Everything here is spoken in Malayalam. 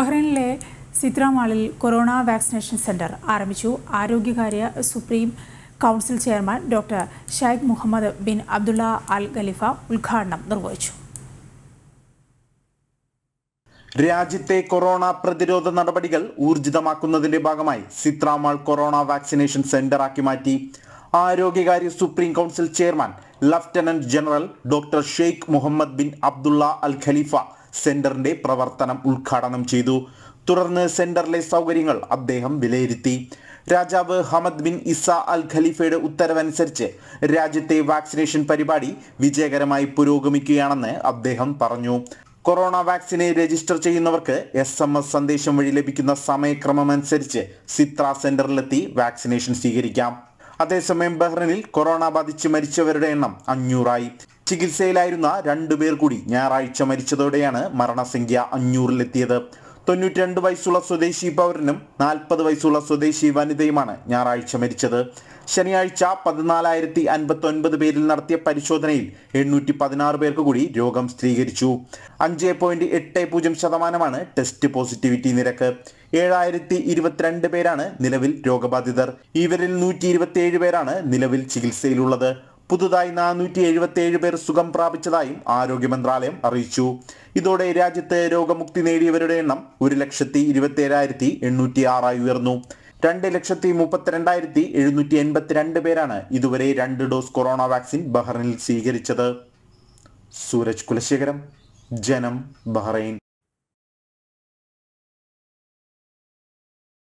ബഹ്റൈനിലെ സിത്ര മാളിൽ കൊറോണ വാക്സിനേഷൻ സെന്റർ ആരംഭിച്ചു ആരോഗ്യകാര്യ supreme council chairman doctor Sheikh Mohammed bin Abdullah Al Khalifa ഉദ്ഘാടനം നിർവഹിച്ചു രാജ്യത്തെ കൊറോണ പ്രതിരോധ നടപടികൾ ഊർജിതമാക്കുന്നതിന്റെ ഭാഗമായി സിത്രാമാൾ കൊറോണ വാക്സിനേഷൻ ആക്കി മാറ്റി ആരോഗ്യകാര്യ supreme council chairman lieutenant general doctor Sheikh Mohammed bin Abdullah Al Khalifa സെന്ററിന്റെ പ്രവർത്തനം ഉദ്ഘാടനം ചെയ്തു തുടർന്ന് സെന്ററിലെ സൗകര്യങ്ങൾ അദ്ദേഹം വിലയിരുത്തി രാജാവ് ഹമദ് ബിൻ ഇസ അൽ ഖലീഫയുടെ ഉത്തരവനുസരിച്ച് രാജ്യത്തെ വാക്സിനേഷൻ പരിപാടി വിജയകരമായി പുരോഗമിക്കുകയാണെന്ന് അദ്ദേഹം പറഞ്ഞു കൊറോണ വാക്സിനെ രജിസ്റ്റർ ചെയ്യുന്നവർക്ക് എസ് എം എസ് സന്ദേശം വഴി ലഭിക്കുന്ന സമയക്രമമനുസരിച്ച് സിത്ര സെന്ററിലെത്തി വാക്സിനേഷൻ സ്വീകരിക്കാം അതേസമയം ബഹ്റിനിൽ കൊറോണ ബാധിച്ച് മരിച്ചവരുടെ എണ്ണം അഞ്ഞൂറായി ചികിത്സയിലായിരുന്ന രണ്ടുപേർ കൂടി ഞായറാഴ്ച മരിച്ചതോടെയാണ് മരണസംഖ്യ അഞ്ഞൂറിലെത്തിയത് തൊണ്ണൂറ്റിരണ്ട് വയസ്സുള്ള സ്വദേശി പൗരനും നാൽപ്പത് വയസ്സുള്ള സ്വദേശി വനിതയുമാണ് ഞായറാഴ്ച മരിച്ചത് ശനിയാഴ്ച പതിനാലായിരത്തി അൻപത്തി ഒൻപത് പേരിൽ നടത്തിയ പരിശോധനയിൽ എണ്ണൂറ്റി പതിനാറ് പേർക്ക് കൂടി രോഗം സ്ഥിരീകരിച്ചു അഞ്ച് പോയിന്റ് എട്ട് പൂജ്യം ശതമാനമാണ് ടെസ്റ്റ് പോസിറ്റിവിറ്റി നിരക്ക് ഏഴായിരത്തി ഇരുപത്തിരണ്ട് പേരാണ് നിലവിൽ രോഗബാധിതർ ഇവരിൽ നൂറ്റി ഇരുപത്തിയേഴ് പേരാണ് നിലവിൽ ചികിത്സയിലുള്ളത് പുതുതായി നാനൂറ്റി എഴുപത്തിയേഴ് പേർ സുഖം പ്രാപിച്ചതായും ആരോഗ്യ മന്ത്രാലയം അറിയിച്ചു ഇതോടെ രാജ്യത്ത് രോഗമുക്തി നേടിയവരുടെ എണ്ണം ഒരു ലക്ഷത്തി ഇരുപത്തിയേഴായിരത്തി എണ്ണൂറ്റി ആറായി ഉയർന്നു രണ്ട് ലക്ഷത്തി മുപ്പത്തിരണ്ടായിരത്തി എഴുന്നൂറ്റി എൺപത്തിരണ്ട് പേരാണ് ഇതുവരെ രണ്ട് ഡോസ് കൊറോണ വാക്സിൻ ബഹ്റിനിൽ സ്വീകരിച്ചത് സൂരജ് കുലശേഖരം ജനം ബഹ്റൈൻ